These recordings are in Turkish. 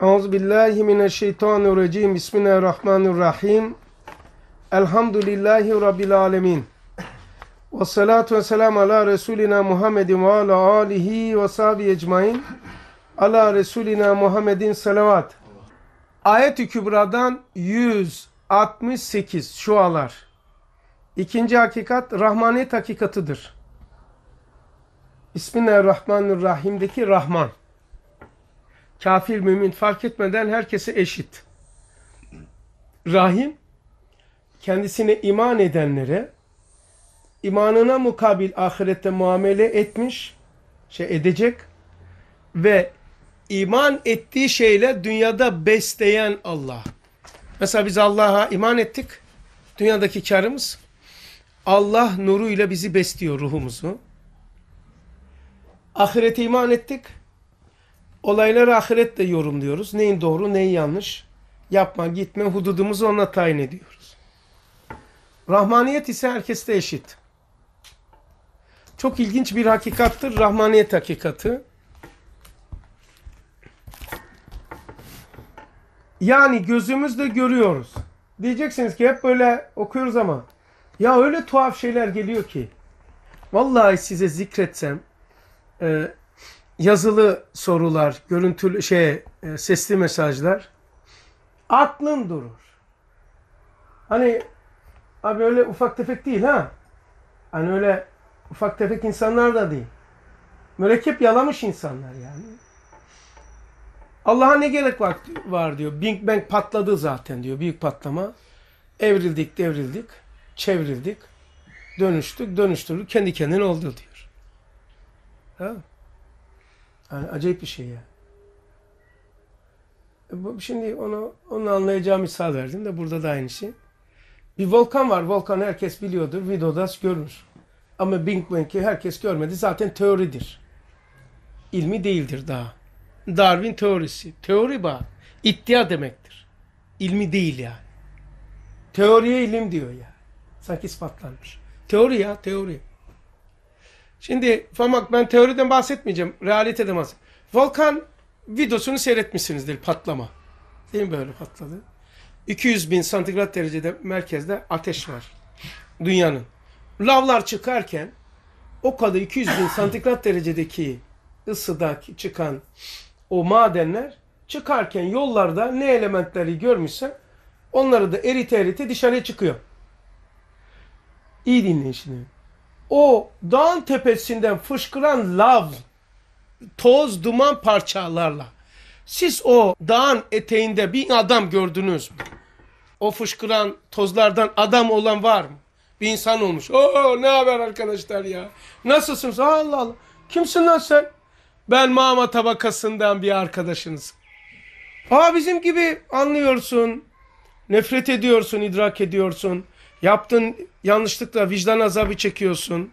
Euzubillahimineşşeytanirracim. Bismillahirrahmanirrahim. Elhamdülillahi Rabbil alemin. Ve salatu ve selamu ala Resulina Muhammedin ve ala alihi ve sahibi ecmain. Ala Resulina Muhammedin salavat. Ayet-i Kübra'dan 168 şualar. İkinci hakikat Rahmaniyet hakikatıdır. Bismillahirrahmanirrahim'deki Rahman kafir, mümin fark etmeden herkese eşit. Rahim, kendisine iman edenlere, imanına mukabil ahirette muamele etmiş, şey edecek ve iman ettiği şeyle dünyada besleyen Allah. Mesela biz Allah'a iman ettik. Dünyadaki karımız Allah nuruyla bizi besliyor ruhumuzu. Ahirete iman ettik. Olayları ahirette yorumluyoruz. Neyin doğru, neyin yanlış. Yapma, gitme, hududumuzu ona tayin ediyoruz. Rahmaniyet ise herkeste eşit. Çok ilginç bir hakikattır. Rahmaniyet hakikati. Yani gözümüzle görüyoruz. Diyeceksiniz ki hep böyle okuyoruz ama ya öyle tuhaf şeyler geliyor ki. Vallahi size zikretsem e, yazılı sorular, görüntülü şey, e, sesli mesajlar aklın durur. Hani abi öyle ufak tefek değil ha. Hani öyle ufak tefek insanlar da değil. Mürekkep yalamış insanlar yani. Allah'a ne gerek var, var diyor. Big Bang patladı zaten diyor. Büyük patlama. Evrildik, devrildik, çevrildik, dönüştük, dönüştürdük. Kendi kendine oldu diyor. Tamam yani acayip bir şey ya. E, şimdi onu, onu anlayacağım misal verdim de burada da aynı şey. Bir volkan var. Volkan herkes biliyordur. Videoda görür Ama Big Bang'i herkes görmedi. Zaten teoridir. İlmi değildir daha. Darwin teorisi. Teori bak. İddia demektir. İlmi değil yani. Teoriye ilim diyor ya. Sanki ispatlanmış. Teori ya teori. Şimdi Famak ben teoriden bahsetmeyeceğim. Realiteden bahsedeceğim. Volkan videosunu seyretmişsinizdir patlama. Değil mi böyle patladı? 200 bin santigrat derecede merkezde ateş var. Dünyanın. Lavlar çıkarken o kadar 200 bin santigrat derecedeki ısıdaki çıkan o madenler çıkarken yollarda ne elementleri görmüşse onları da erite erite dışarıya çıkıyor. İyi dinleyin şimdi o dağın tepesinden fışkıran lav, toz, duman parçalarla. Siz o dağın eteğinde bir adam gördünüz mü? O fışkıran tozlardan adam olan var mı? Bir insan olmuş. Oo ne haber arkadaşlar ya? Nasılsınız? Allah Allah. Kimsin lan sen? Ben mama tabakasından bir arkadaşınız. Aa bizim gibi anlıyorsun. Nefret ediyorsun, idrak ediyorsun. Yaptığın Yanlışlıkla vicdan azabı çekiyorsun.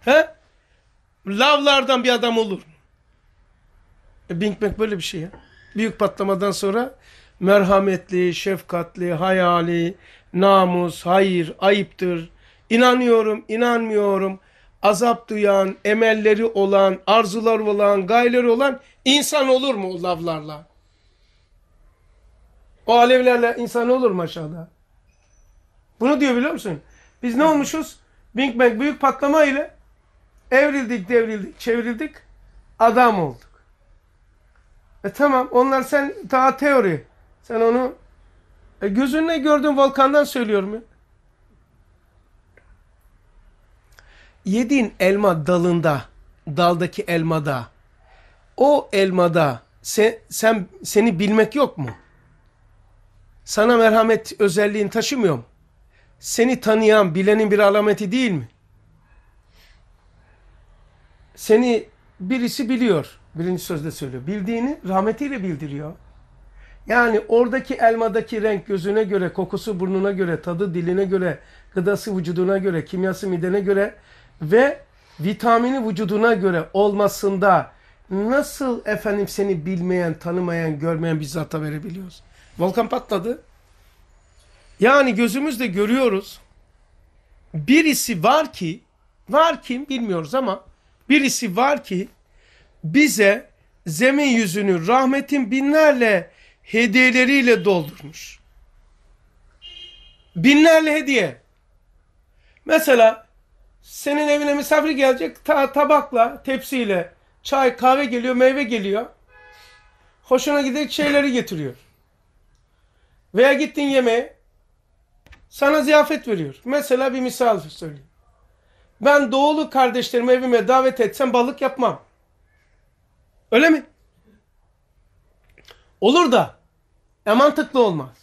He? Lavlardan bir adam olur. E, Bing Bang böyle bir şey ya. Büyük patlamadan sonra merhametli, şefkatli, hayali, namus, hayır, ayıptır. İnanıyorum, inanmıyorum. Azap duyan, emelleri olan, arzular olan, gayeleri olan insan olur mu o lavlarla? O alevlerle insan olur mu aşağıda? Bunu diyor biliyor musun? Biz ne olmuşuz? Big Bang büyük patlama ile evrildik, devrildik, çevrildik. Adam olduk. E tamam onlar sen daha teori. Sen onu e, gözünle gördüğün volkandan söylüyorum ya. Yediğin elma dalında, daldaki elmada, o elmada sen, sen seni bilmek yok mu? Sana merhamet özelliğini taşımıyor mu? seni tanıyan, bilenin bir alameti değil mi? Seni birisi biliyor. Birinci sözde söylüyor. Bildiğini rahmetiyle bildiriyor. Yani oradaki elmadaki renk gözüne göre, kokusu burnuna göre, tadı diline göre, gıdası vücuduna göre, kimyası midene göre ve vitamini vücuduna göre olmasında nasıl efendim seni bilmeyen, tanımayan, görmeyen bir zata verebiliyoruz? Volkan patladı. Yani gözümüzle görüyoruz. Birisi var ki, var kim bilmiyoruz ama birisi var ki bize zemin yüzünü rahmetin binlerle hediyeleriyle doldurmuş. Binlerle hediye. Mesela senin evine misafir gelecek ta tabakla, tepsiyle, çay, kahve geliyor, meyve geliyor. Hoşuna gidecek şeyleri getiriyor. Veya gittin yemeğe, sana ziyafet veriyor. Mesela bir misal söyleyeyim. Ben doğulu kardeşlerimi evime davet etsem balık yapmam. Öyle mi? Olur da e mantıklı olmaz.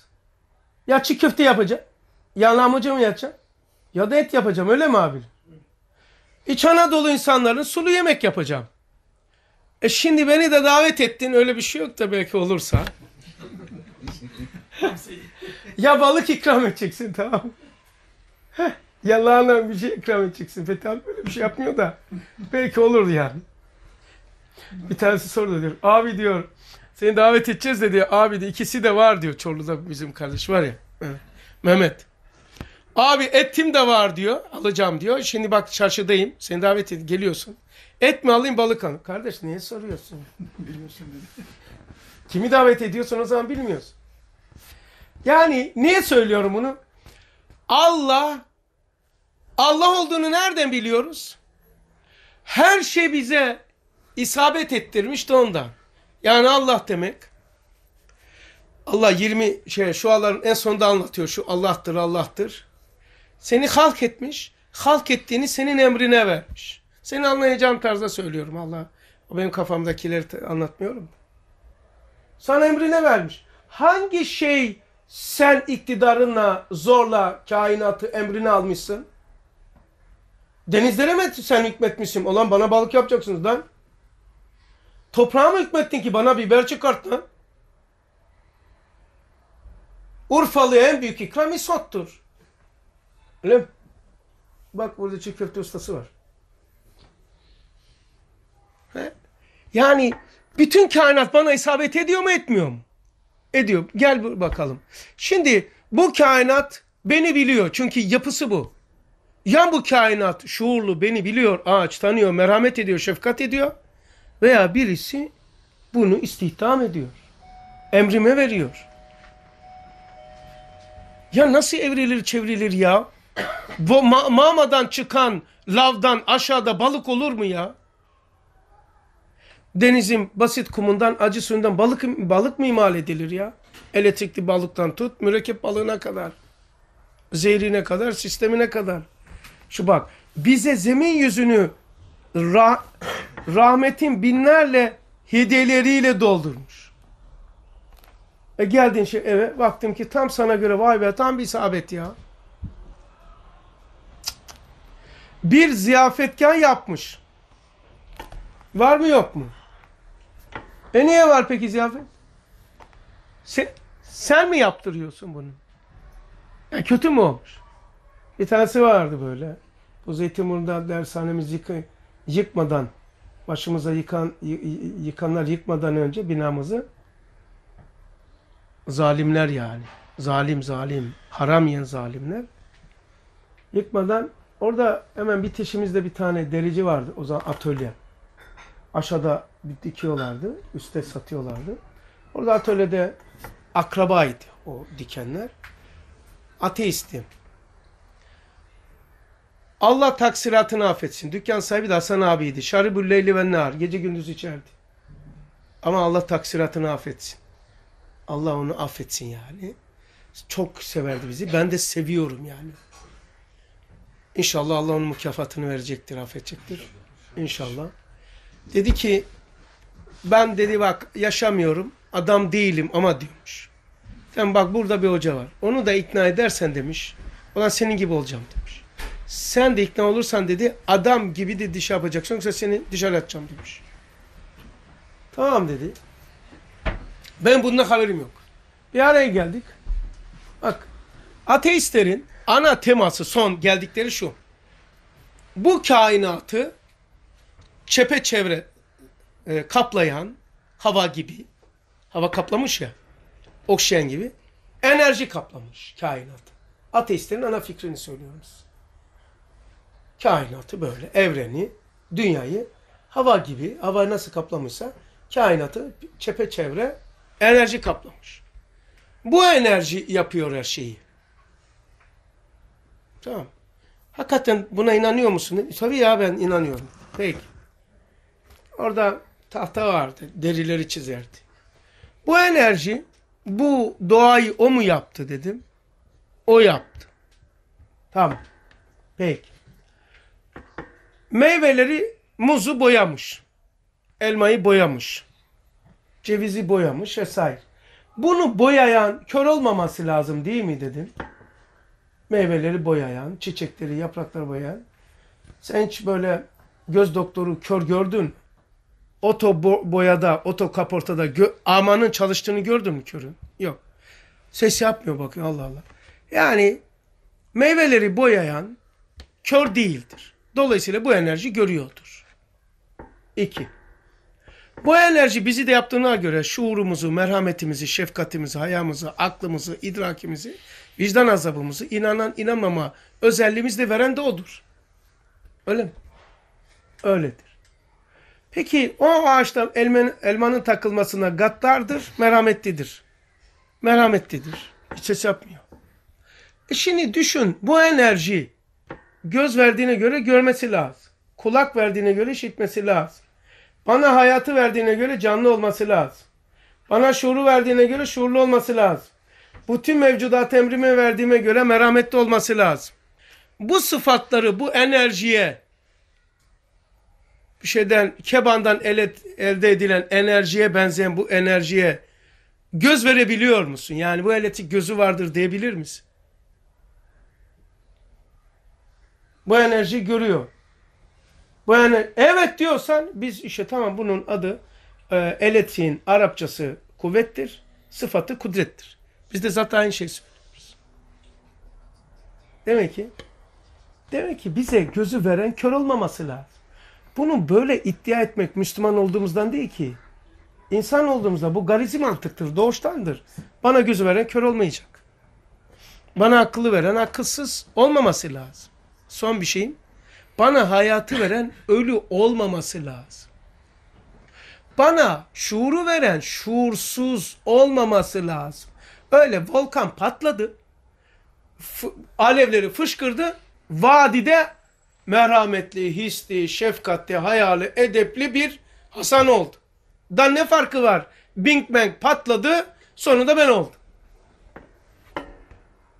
Ya çiğ köfte yapacağım. Ya lahmacun mu yapacağım? Ya da et yapacağım öyle mi abi? İç Anadolu insanların sulu yemek yapacağım. E şimdi beni de davet ettin öyle bir şey yok da belki olursa. ya balık ikram edeceksin tamam Ya lahana bir şey ikram edeceksin. Fethi abi böyle bir şey yapmıyor da belki olur yani. Bir tanesi sordu diyor. Abi diyor seni davet edeceğiz de diyor. Abi de ikisi de var diyor. Çorlu'da bizim kardeş var ya. Mehmet. Abi etim de var diyor. Alacağım diyor. Şimdi bak çarşıdayım. Seni davet edip geliyorsun. Et mi alayım balık alayım. Kardeş niye soruyorsun? Biliyorsun dedi. Kimi davet ediyorsun o zaman bilmiyorsun. Yani niye söylüyorum bunu? Allah Allah olduğunu nereden biliyoruz? Her şey bize isabet ettirmiş de ondan. Yani Allah demek. Allah 20 şey şu aların en sonunda anlatıyor şu Allah'tır Allah'tır. Seni halk etmiş. Halk ettiğini senin emrine vermiş. Seni anlayacağım tarzda söylüyorum Allah. O benim kafamdakileri anlatmıyorum. Sana emrine vermiş. Hangi şey sen iktidarınla zorla kainatı emrini almışsın. Denizlere mi sen hükmetmişsin? Olan bana balık yapacaksınız lan. Toprağa mı hükmettin ki bana biber çıkart lan? Urfalı'ya en büyük ikram isottur. Öyle mi? Bak burada çiğ köfte ustası var. He? Yani bütün kainat bana isabet ediyor mu etmiyor mu? ediyor. Gel bakalım. Şimdi bu kainat beni biliyor. Çünkü yapısı bu. Ya bu kainat şuurlu beni biliyor, ağaç tanıyor, merhamet ediyor, şefkat ediyor. Veya birisi bunu istihdam ediyor. Emrime veriyor. Ya nasıl evrilir çevrilir ya? Bu ma mamadan çıkan lavdan aşağıda balık olur mu ya? denizin basit kumundan, acı suyundan balık, balık mı imal edilir ya? Elektrikli balıktan tut, mürekkep balığına kadar, zehrine kadar, sistemine kadar. Şu bak, bize zemin yüzünü rah rahmetin binlerle hediyeleriyle doldurmuş. E geldin şey eve, baktım ki tam sana göre vay be tam bir isabet ya. Bir ziyafetken yapmış. Var mı yok mu? E niye var peki ziyafet? Sen, sen mi yaptırıyorsun bunu? Ya kötü mü olmuş? Bir tanesi vardı böyle. Bu Zeytinburnu'da dershanemiz yık yıkmadan, başımıza yıkan yıkanlar yıkmadan önce binamızı zalimler yani. Zalim zalim, haram yiyen zalimler. Yıkmadan orada hemen bitişimizde bir tane derici vardı o zaman atölye. Aşağıda dikiyorlardı. Üste satıyorlardı. Orada atölyede akrabaydı o dikenler. Ateistim. Allah taksiratını affetsin. Dükkan sahibi de Hasan abiydi. Şaribül leyli ve nar. Gece gündüz içerdi. Ama Allah taksiratını affetsin. Allah onu affetsin yani. Çok severdi bizi. Ben de seviyorum yani. İnşallah Allah onun mükafatını verecektir, affedecektir. İnşallah. Dedi ki ben dedi bak yaşamıyorum, adam değilim ama diyormuş. Sen bak burada bir hoca var. Onu da ikna edersen demiş. Olan senin gibi olacağım demiş. Sen de ikna olursan dedi adam gibi de diş yapacaksın yoksa seni dışarı atacağım demiş. Tamam dedi. Ben bundan haberim yok. Bir araya geldik. Bak ateistlerin ana teması son geldikleri şu. Bu kainatı çepeçevre e, kaplayan hava gibi, hava kaplamış ya, oksijen gibi, enerji kaplamış kainatı. Ateistlerin ana fikrini söylüyoruz. Kainatı böyle, evreni, dünyayı hava gibi, hava nasıl kaplamışsa kainatı çepeçevre enerji kaplamış. Bu enerji yapıyor her şeyi. Tamam. Hakikaten buna inanıyor musun? Tabii ya ben inanıyorum. Peki. Orada tahta vardı. Derileri çizerdi. Bu enerji, bu doğayı o mu yaptı dedim. O yaptı. Tamam. Peki. Meyveleri muzu boyamış. Elmayı boyamış. Cevizi boyamış vesaire. Bunu boyayan kör olmaması lazım değil mi dedim. Meyveleri boyayan, çiçekleri, yaprakları boyayan. Sen hiç böyle göz doktoru kör gördün mü? oto boyada, oto kaportada amanın çalıştığını gördün mü körün? Yok. Ses yapmıyor bakın Allah Allah. Yani meyveleri boyayan kör değildir. Dolayısıyla bu enerji görüyordur. İki. Bu enerji bizi de yaptığına göre şuurumuzu, merhametimizi, şefkatimizi, hayamızı, aklımızı, idrakimizi, vicdan azabımızı, inanan inanmama özelliğimizi de veren de odur. Öyle mi? Öyledir. Peki o ağaçta elmanın, elmanın takılmasına gaddardır, merhametlidir. Merhametlidir. Hiç ses yapmıyor. E şimdi düşün bu enerji göz verdiğine göre görmesi lazım. Kulak verdiğine göre işitmesi lazım. Bana hayatı verdiğine göre canlı olması lazım. Bana şuuru verdiğine göre şuurlu olması lazım. bu tüm mevcudat emrime verdiğime göre merhametli olması lazım. Bu sıfatları, bu enerjiye şeyden kebandan elde edilen enerjiye benzeyen bu enerjiye göz verebiliyor musun? Yani bu aletin gözü vardır diyebilir misin? Bu enerjiyi görüyor. Bu ener evet diyorsan biz işte tamam bunun adı e, eletin Arapçası kuvvettir, sıfatı kudrettir. Biz de zaten aynı şeyi söylüyoruz. Demek ki demek ki bize gözü veren kör olmaması lazım. Bunu böyle iddia etmek Müslüman olduğumuzdan değil ki. İnsan olduğumuzda bu garizi mantıktır, doğuştandır. Bana gözü veren kör olmayacak. Bana akıllı veren akılsız olmaması lazım. Son bir şeyim. Bana hayatı veren ölü olmaması lazım. Bana şuuru veren şuursuz olmaması lazım. Öyle volkan patladı. Alevleri fışkırdı. Vadide merhametli, hisli, şefkatli, hayali, edepli bir Hasan oldu. Da ne farkı var? Bing bang patladı, sonunda ben oldum.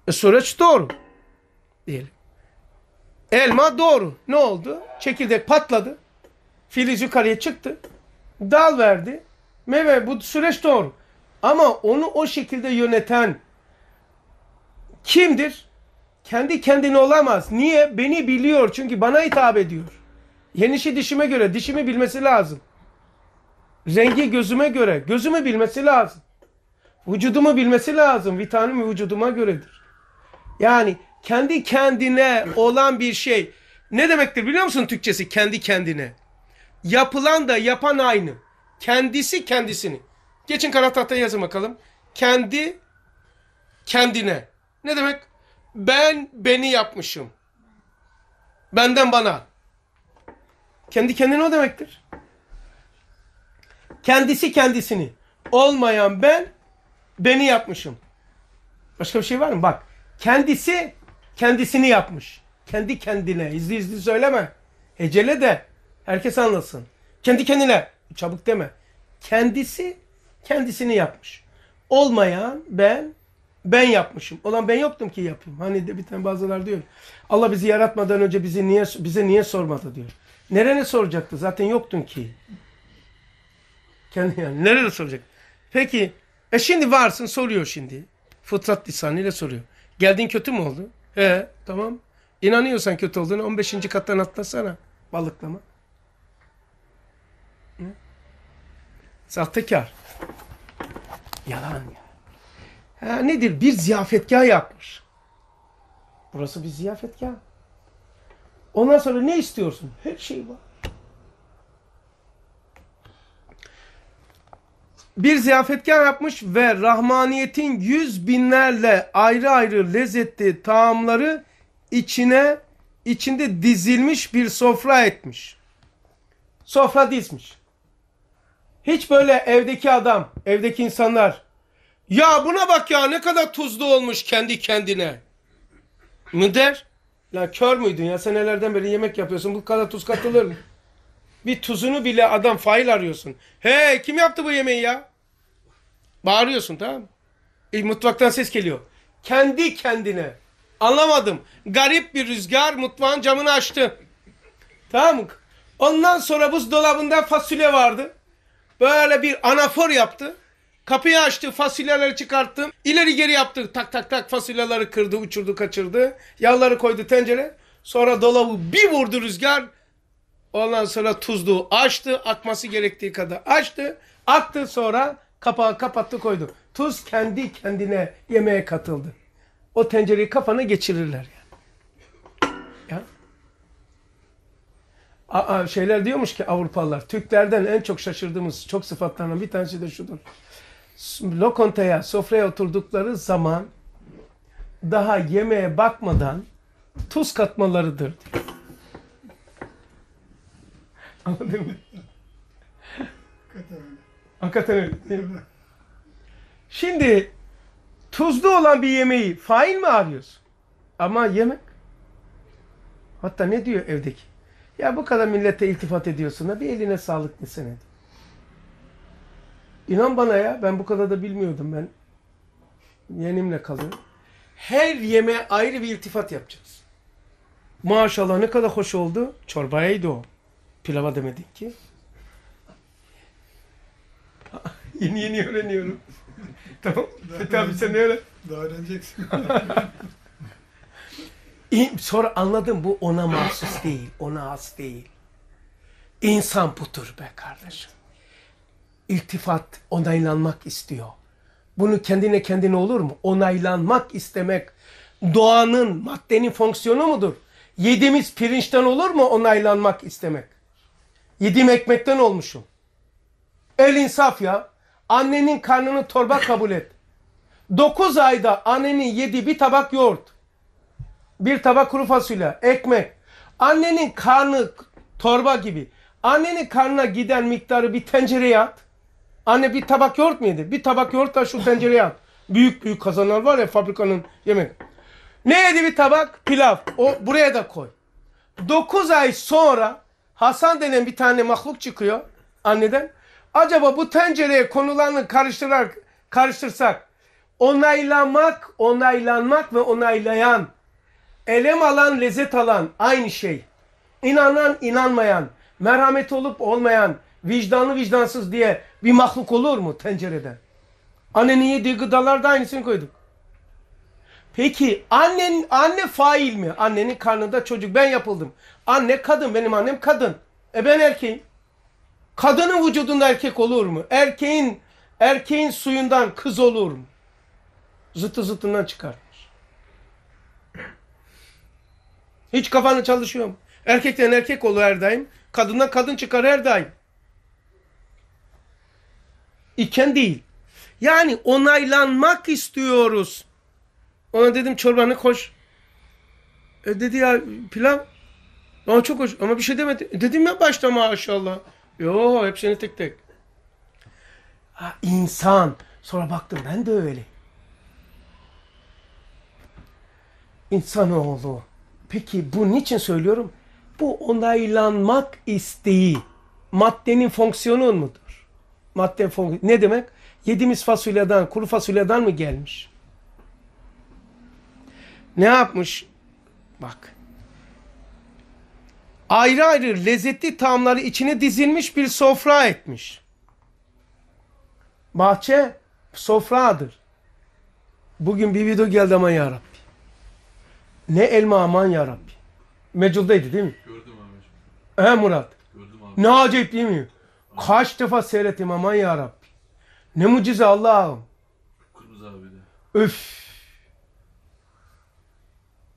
E, süreç doğru. Diyelim. Elma doğru. Ne oldu? Çekirdek patladı. Filiz yukarıya çıktı. Dal verdi. Meyve bu süreç doğru. Ama onu o şekilde yöneten kimdir? kendi kendine olamaz. Niye? Beni biliyor çünkü bana hitap ediyor. Yenişi şey dişime göre, dişimi bilmesi lazım. Rengi gözüme göre, gözümü bilmesi lazım. Vücudumu bilmesi lazım. Vitamin vücuduma göredir. Yani kendi kendine olan bir şey. Ne demektir biliyor musun Türkçesi kendi kendine? Yapılan da yapan aynı. Kendisi kendisini. Geçin kara tahtaya yazın bakalım. Kendi kendine. Ne demek? Ben beni yapmışım. Benden bana. Kendi kendine o demektir. Kendisi kendisini. Olmayan ben beni yapmışım. Başka bir şey var mı? Bak. Kendisi kendisini yapmış. Kendi kendine. İzli izli söyleme. Hecele de. Herkes anlasın. Kendi kendine. Çabuk deme. Kendisi kendisini yapmış. Olmayan ben ben yapmışım. Olan ben yoktum ki yapayım. Hani de bir tane bazılar diyor. Allah bizi yaratmadan önce bizi niye bize niye sormadı diyor. Nerene soracaktı? Zaten yoktun ki. Kendi yani nerede soracak? Peki e şimdi varsın soruyor şimdi. Fıtrat lisanıyla soruyor. Geldin kötü mü oldu? He tamam. İnanıyorsan kötü olduğunu 15. kattan atlasana. Balıklama. Hı? Sahtekar. Yalan ya ha, nedir? Bir ziyafetgah yapmış. Burası bir ziyafetgah. Ondan sonra ne istiyorsun? Her şey var. Bir ziyafetgah yapmış ve rahmaniyetin yüz binlerle ayrı ayrı lezzetli tamamları içine içinde dizilmiş bir sofra etmiş. Sofra dizmiş. Hiç böyle evdeki adam, evdeki insanlar ya buna bak ya ne kadar tuzlu olmuş kendi kendine. Mı der? La kör müydün ya sen nelerden beri yemek yapıyorsun bu kadar tuz katılır mı? Bir tuzunu bile adam fail arıyorsun. He kim yaptı bu yemeği ya? Bağırıyorsun tamam mı? E, mutfaktan ses geliyor. Kendi kendine. Anlamadım. Garip bir rüzgar mutfağın camını açtı. Tamam mı? Ondan sonra buzdolabında fasulye vardı. Böyle bir anafor yaptı. Kapıyı açtı, fasulyeleri çıkarttı, İleri geri yaptı. Tak tak tak fasulyeleri kırdı, uçurdu, kaçırdı. Yağları koydu tencere. Sonra dolabı bir vurdu rüzgar. Ondan sonra tuzluğu açtı. atması gerektiği kadar açtı. Attı sonra kapağı kapattı koydu. Tuz kendi kendine yemeğe katıldı. O tencereyi kafana geçirirler yani. Ya. Aa, şeyler diyormuş ki Avrupalılar. Türklerden en çok şaşırdığımız çok sıfatlarından bir tanesi de şudur lokantaya, sofraya oturdukları zaman daha yemeğe bakmadan tuz katmalarıdır. Anladın mı? Hakikaten öyle. Değil mi? Şimdi tuzlu olan bir yemeği fail mi arıyorsun? Ama yemek. Hatta ne diyor evdeki? Ya bu kadar millete iltifat ediyorsun da bir eline sağlık desene diyor. İnan bana ya ben bu kadar da bilmiyordum ben. Yenimle kalın. Her yeme ayrı bir iltifat yapacağız. Maşallah ne kadar hoş oldu. Çorbayaydı o. Pilava demedik ki. yeni yeni öğreniyorum. tamam. Fethi abi sen ne öğren? Daha öğreneceksin. Sonra anladım bu ona mahsus değil. Ona has değil. İnsan budur be kardeşim iltifat, onaylanmak istiyor. Bunu kendine kendine olur mu? Onaylanmak istemek doğanın, maddenin fonksiyonu mudur? Yediğimiz pirinçten olur mu onaylanmak istemek? Yediğim ekmekten olmuşum. El insaf ya. Annenin karnını torba kabul et. 9 ayda annenin yediği bir tabak yoğurt, bir tabak kuru fasulye, ekmek, annenin karnı torba gibi, annenin karnına giden miktarı bir tencereye at. Anne bir tabak yoğurt mu yedi? Bir tabak yoğurt da şu tencereye at. Büyük büyük kazanlar var ya fabrikanın yemek. Ne yedi bir tabak? Pilav. O buraya da koy. 9 ay sonra Hasan denen bir tane mahluk çıkıyor anneden. Acaba bu tencereye konularını karıştırarak karıştırsak onaylamak, onaylanmak ve onaylayan, elem alan, lezzet alan aynı şey. İnanan, inanmayan, merhamet olup olmayan, vicdanlı vicdansız diye bir mahluk olur mu tencerede? Annenin yediği gıdalarda aynısını koyduk. Peki annen anne fail mi? Annenin karnında çocuk ben yapıldım. Anne kadın benim annem kadın. E ben erkeğim. Kadının vücudunda erkek olur mu? Erkeğin erkeğin suyundan kız olur mu? Zıtı zıtından çıkartmış. Hiç kafanı çalışıyor mu? Erkekten erkek olur her daim. Kadından kadın çıkar her daim iken değil. Yani onaylanmak istiyoruz. Ona dedim çorbanı koş. E dedi ya pilav. Ama çok hoş ama bir şey demedi. E dedim ya başta maşallah. Yo hepsini tek tek. Ha, insan. Sonra baktım ben de öyle. İnsanoğlu. Peki bu niçin söylüyorum? Bu onaylanmak isteği maddenin fonksiyonu mudur? madde fonksiyon. Ne demek? Yediğimiz fasulyeden, kuru fasulyeden mi gelmiş? Ne yapmış? Bak. Ayrı ayrı lezzetli tamları içine dizilmiş bir sofra etmiş. Bahçe sofradır. Bugün bir video geldi aman yarabbi. Ne elma aman yarabbi. Meculdaydı değil mi? Gördüm abi. He Murat. Gördüm abi. Ne acayip değil mi? Kaç defa seyrettim aman ya Rabbi. Ne mucize Allah'ım. Kırmızı abi de. Üf,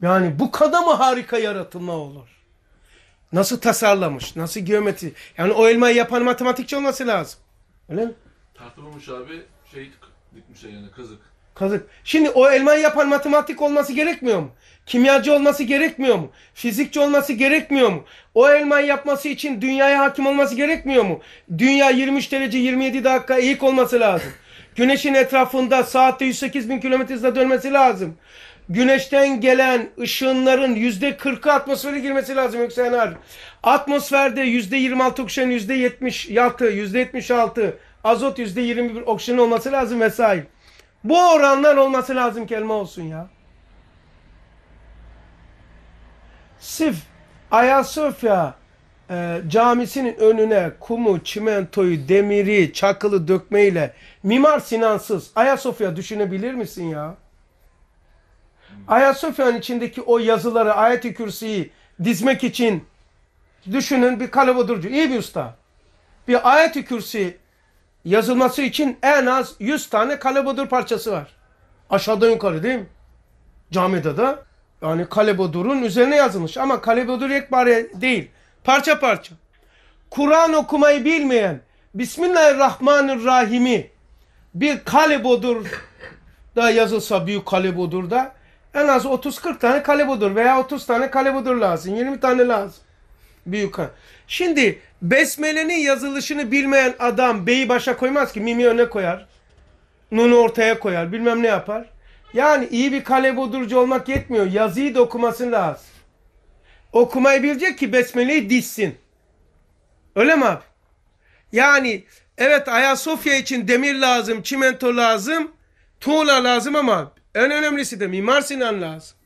Yani bu kadar mı harika yaratılma olur? Nasıl tasarlamış? Nasıl geometri? Yani o elmayı yapan matematikçi olması lazım. Öyle mi? Tartılmamış abi şey dikmiş yani kazık. Kazık. Şimdi o elmayı yapan matematik olması gerekmiyor mu? Kimyacı olması gerekmiyor mu? Fizikçi olması gerekmiyor mu? O elmayı yapması için dünyaya hakim olması gerekmiyor mu? Dünya 23 derece 27 dakika eğik olması lazım. Güneşin etrafında saatte 108 bin kilometre hızla dönmesi lazım. Güneşten gelen ışınların yüzde 40'ı atmosfere girmesi lazım yükselen Atmosferde yüzde 26 oksijen, yüzde 76, yüzde 76, azot yüzde 21 oksijen olması lazım vesaire. Bu oranlar olması lazım kelime olsun ya. Sif Ayasofya e, camisinin önüne kumu, çimentoyu, demiri, çakılı dökmeyle Mimar Sinansız Ayasofya düşünebilir misin ya? Ayasofya'nın içindeki o yazıları, ayet-i kürsüyü dizmek için düşünün bir kalabodurcu, iyi bir usta. Bir ayet-i kürsi yazılması için en az 100 tane kalebadur parçası var. Aşağıdan yukarı değil mi? Camide de yani kalebodurun üzerine yazılmış ama kalebodur yekpare değil. Parça parça. Kur'an okumayı bilmeyen Bismillahirrahmanirrahim'i bir kalebodur da yazılsa büyük kalebodur da en az 30-40 tane kalebodur veya 30 tane kalebodur lazım. 20 tane lazım. Büyük kalebodur. Şimdi besmelenin yazılışını bilmeyen adam beyi başa koymaz ki mimi öne koyar. Nunu ortaya koyar. Bilmem ne yapar. Yani iyi bir kale budurcu olmak yetmiyor. Yazıyı da okuması lazım. Okumayı bilecek ki besmeleyi dizsin. Öyle mi abi? Yani evet Ayasofya için demir lazım, çimento lazım, tuğla lazım ama en önemlisi de Mimar Sinan lazım.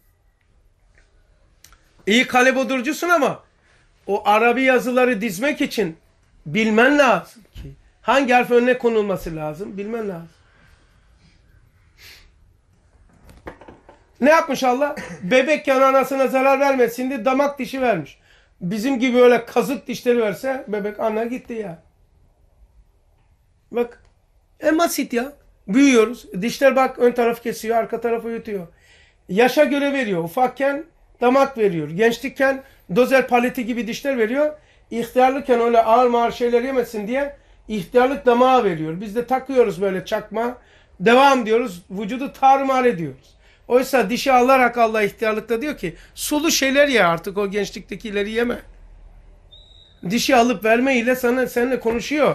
İyi kale budurcusun ama o Arabi yazıları dizmek için bilmen lazım ki. Hangi harf önüne konulması lazım bilmen lazım. Ne yapmış Allah? Bebek Bebekken anasına zarar vermesin diye damak dişi vermiş. Bizim gibi öyle kazık dişleri verse bebek ana gitti ya. Bak en basit ya. Büyüyoruz. Dişler bak ön taraf kesiyor, arka tarafı yutuyor. Yaşa göre veriyor. Ufakken damak veriyor. Gençlikken dozer paleti gibi dişler veriyor. İhtiyarlıkken öyle ağır mağır şeyler yemesin diye ihtiyarlık damağı veriyor. Biz de takıyoruz böyle çakma. Devam diyoruz. Vücudu tarumar ediyoruz. Oysa dişi alarak Allah ihtiyarlıkta diyor ki sulu şeyler ye artık o gençliktekileri yeme. Dişi alıp verme ile sana, seninle konuşuyor.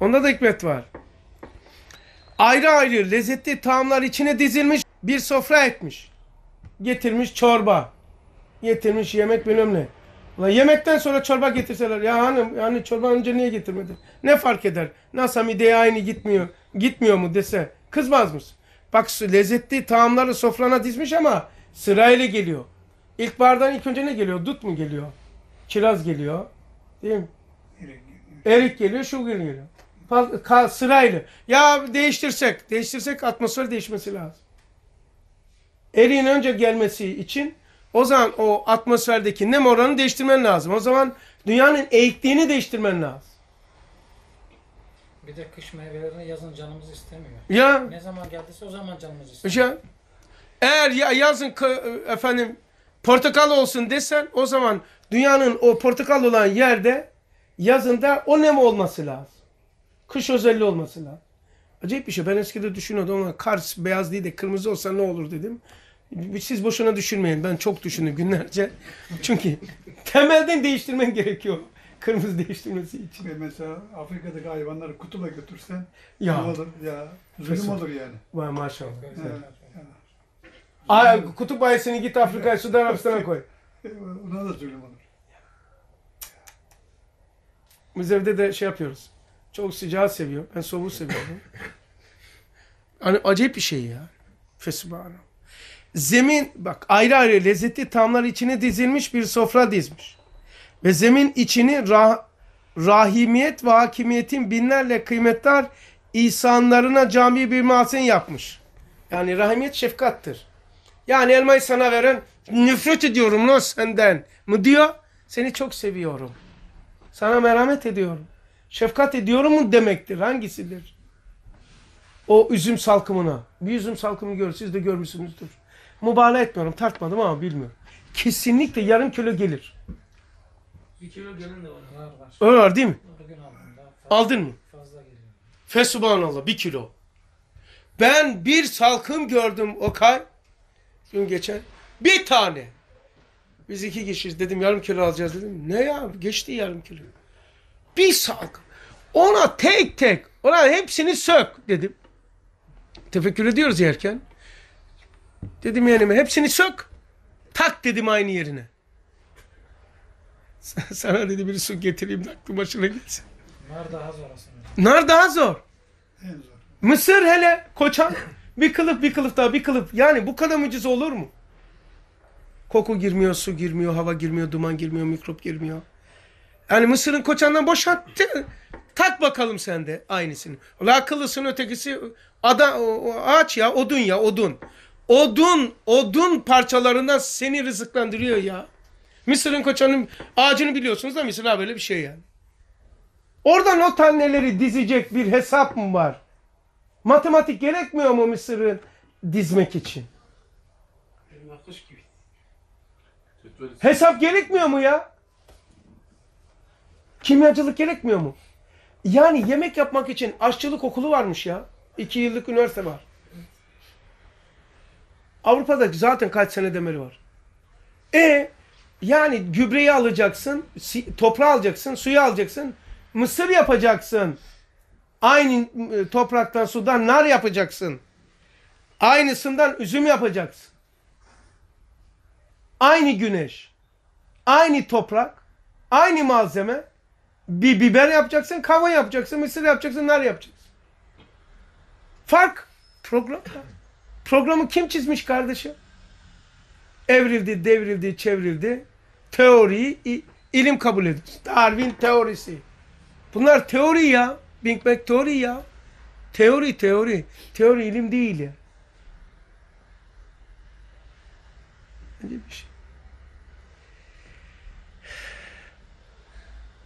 Onda da hikmet var. Ayrı ayrı lezzetli tahamlar içine dizilmiş bir sofra etmiş. Getirmiş çorba getirmiş yemek bilmem ne. Ulan yemekten sonra çorba getirseler ya hanım yani çorba önce niye getirmedi? Ne fark eder? Nasıl mideye aynı gitmiyor gitmiyor mu dese kızmaz mısın? Bak lezzetli tağımları sofrana dizmiş ama sırayla geliyor. İlk bardan ilk önce ne geliyor? Dut mu geliyor? Kiraz geliyor. Değil mi? Erik geliyor, şu geliyor. Sırayla. Ya değiştirsek, değiştirsek atmosfer değişmesi lazım. Eriğin önce gelmesi için o zaman o atmosferdeki nem oranı değiştirmen lazım. O zaman dünyanın eğikliğini değiştirmen lazım. Bir de kış meyvelerini yazın canımız istemiyor. Ya. Ne zaman geldiyse o zaman canımız istemiyor. Ya. Eğer ya yazın e, efendim portakal olsun desen o zaman dünyanın o portakal olan yerde yazında o nem olması lazım. Kış özelliği olması lazım. Acayip bir şey. Ben eskide düşünüyordum ama kar beyaz değil de kırmızı olsa ne olur dedim. Siz boşuna düşünmeyin. Ben çok düşündüm günlerce. Çünkü temelden değiştirmen gerekiyor. Kırmızı değiştirmesi için. Ve mesela Afrika'daki hayvanları kutula götürsen ya. ne olur ya? Zulüm olur yani. Vay maşallah. Evet. Evet. Ay, kutup ayısını git Afrika'ya, Sudan Arabistan'a koy. Ona da zulüm olur. Biz evde de şey yapıyoruz. Çok sıcağı seviyor. Ben soğuğu seviyorum. hani acayip bir şey ya. Fesubhanallah zemin bak ayrı ayrı lezzetli tamlar içine dizilmiş bir sofra dizmiş. Ve zemin içini rah, rahimiyet ve hakimiyetin binlerle kıymetler insanlarına cami bir masen yapmış. Yani rahimiyet şefkattır. Yani elmayı sana veren nefret ediyorum lan senden mı diyor. Seni çok seviyorum. Sana merhamet ediyorum. Şefkat ediyorum mu demektir. Hangisidir? O üzüm salkımına. Bir üzüm salkımı gör. Siz de görmüşsünüzdür. Mübalağa etmiyorum. Tartmadım ama bilmiyorum. Kesinlikle yarım kilo gelir. Bir kilo gelin de var. Var var. değil mi? Aldın mı? Fazla geliyor. bir kilo. Ben bir salkım gördüm Okay. Gün geçen. Bir tane. Biz iki kişiyiz dedim yarım kilo alacağız dedim. Ne ya geçti yarım kilo. Bir salkım. Ona tek tek. Ona hepsini sök dedim. Tefekkür ediyoruz yerken. Dedim yani hepsini sök. Tak dedim aynı yerine. Sana dedi bir su getireyim de aklı başına gelsin. Nar daha zor aslında. Nar daha zor. En zor. Mısır hele koçan. Bir kılıf bir kılıf daha bir kılıf. Yani bu kadar mucize olur mu? Koku girmiyor, su girmiyor, hava girmiyor, duman girmiyor, mikrop girmiyor. Yani Mısır'ın koçandan boşalttı. Tak bakalım sende, de aynısını. Öyle akıllısın ötekisi ada, ağaç ya, odun ya, odun odun, odun parçalarından seni rızıklandırıyor ya. Mısır'ın koçanın ağacını biliyorsunuz da Mısır'a böyle bir şey yani. Oradan o taneleri dizecek bir hesap mı var? Matematik gerekmiyor mu Mısır'ın dizmek için? Hesap gerekmiyor mu ya? Kimyacılık gerekmiyor mu? Yani yemek yapmak için aşçılık okulu varmış ya. İki yıllık üniversite var. Avrupa'da zaten kaç sene demiri var. E yani gübreyi alacaksın, toprağı alacaksın, suyu alacaksın, mısır yapacaksın. Aynı e, topraktan sudan nar yapacaksın. Aynısından üzüm yapacaksın. Aynı güneş, aynı toprak, aynı malzeme. Bir biber yapacaksın, kavun yapacaksın, mısır yapacaksın, nar yapacaksın. Fark programda. Programı kim çizmiş kardeşim? Evrildi, devrildi, çevrildi. Teoriyi ilim kabul edilir. Darwin teorisi. Bunlar teori ya. Big Bang teori ya. Teori, teori. Teori ilim değil ya. Öyle bir şey.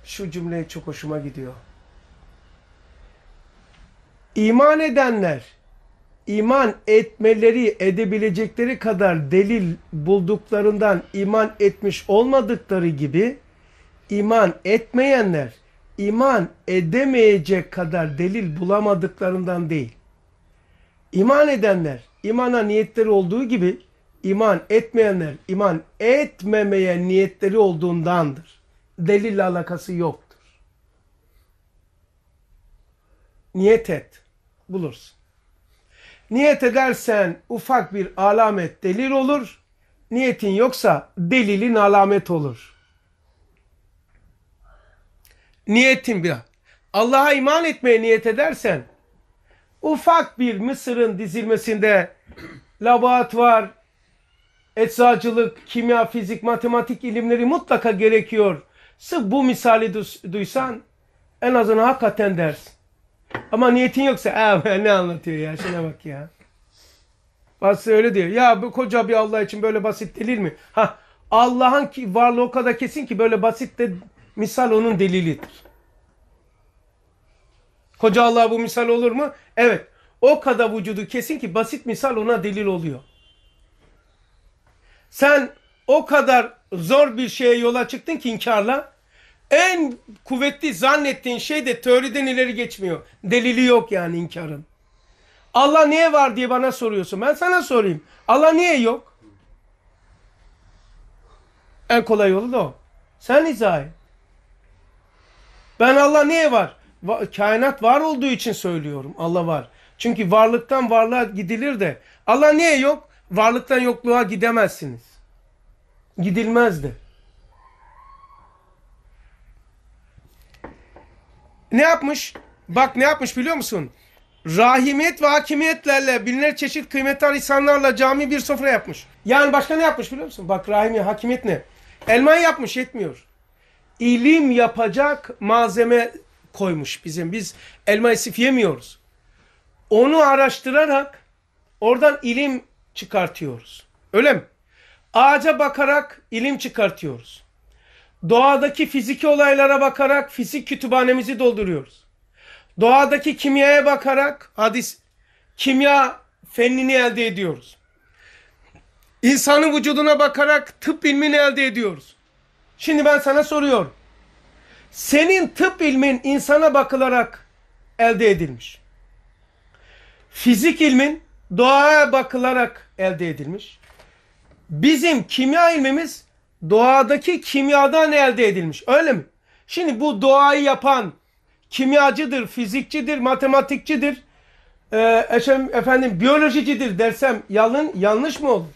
Şu cümle çok hoşuma gidiyor. İman edenler iman etmeleri edebilecekleri kadar delil bulduklarından iman etmiş olmadıkları gibi iman etmeyenler iman edemeyecek kadar delil bulamadıklarından değil. İman edenler imana niyetleri olduğu gibi iman etmeyenler iman etmemeye niyetleri olduğundandır. Delille alakası yoktur. Niyet et, bulursun. Niyet edersen ufak bir alamet delil olur. Niyetin yoksa delilin alamet olur. Niyetin bir Allah'a iman etmeye niyet edersen ufak bir Mısır'ın dizilmesinde labat var, eczacılık, kimya, fizik, matematik ilimleri mutlaka gerekiyor. Sırf bu misali duysan en azından hakikaten dersin. Ama niyetin yoksa ne anlatıyor ya şuna bak ya. Bazısı öyle diyor. Ya bu koca bir Allah için böyle basit delil mi? Ha Allah'ın ki varlığı o kadar kesin ki böyle basit de misal onun delilidir. Koca Allah bu misal olur mu? Evet. O kadar vücudu kesin ki basit misal ona delil oluyor. Sen o kadar zor bir şeye yola çıktın ki inkarla en kuvvetli zannettiğin şey de teoriden ileri geçmiyor. Delili yok yani inkarın. Allah niye var diye bana soruyorsun. Ben sana sorayım. Allah niye yok? En kolay yolu da o. Sen izah et. Ben Allah niye var? Kainat var olduğu için söylüyorum. Allah var. Çünkü varlıktan varlığa gidilir de. Allah niye yok? Varlıktan yokluğa gidemezsiniz. Gidilmez de. Ne yapmış? Bak ne yapmış biliyor musun? Rahimiyet ve hakimiyetlerle bilinir çeşit kıymetli insanlarla cami bir sofra yapmış. Yani başka ne yapmış biliyor musun? Bak rahimiyet, hakimiyet ne? Elman yapmış yetmiyor. İlim yapacak malzeme koymuş bizim. Biz elmayı esif yemiyoruz. Onu araştırarak oradan ilim çıkartıyoruz. Öyle mi? Ağaca bakarak ilim çıkartıyoruz. Doğadaki fiziki olaylara bakarak fizik kütüphanemizi dolduruyoruz. Doğadaki kimyaya bakarak hadis kimya fennini elde ediyoruz. İnsanın vücuduna bakarak tıp ilmini elde ediyoruz. Şimdi ben sana soruyorum. Senin tıp ilmin insana bakılarak elde edilmiş. Fizik ilmin doğaya bakılarak elde edilmiş. Bizim kimya ilmimiz doğadaki kimyadan elde edilmiş. Öyle mi? Şimdi bu doğayı yapan kimyacıdır, fizikçidir, matematikçidir, e, efendim biyolojicidir dersem yalın yanlış mı olur?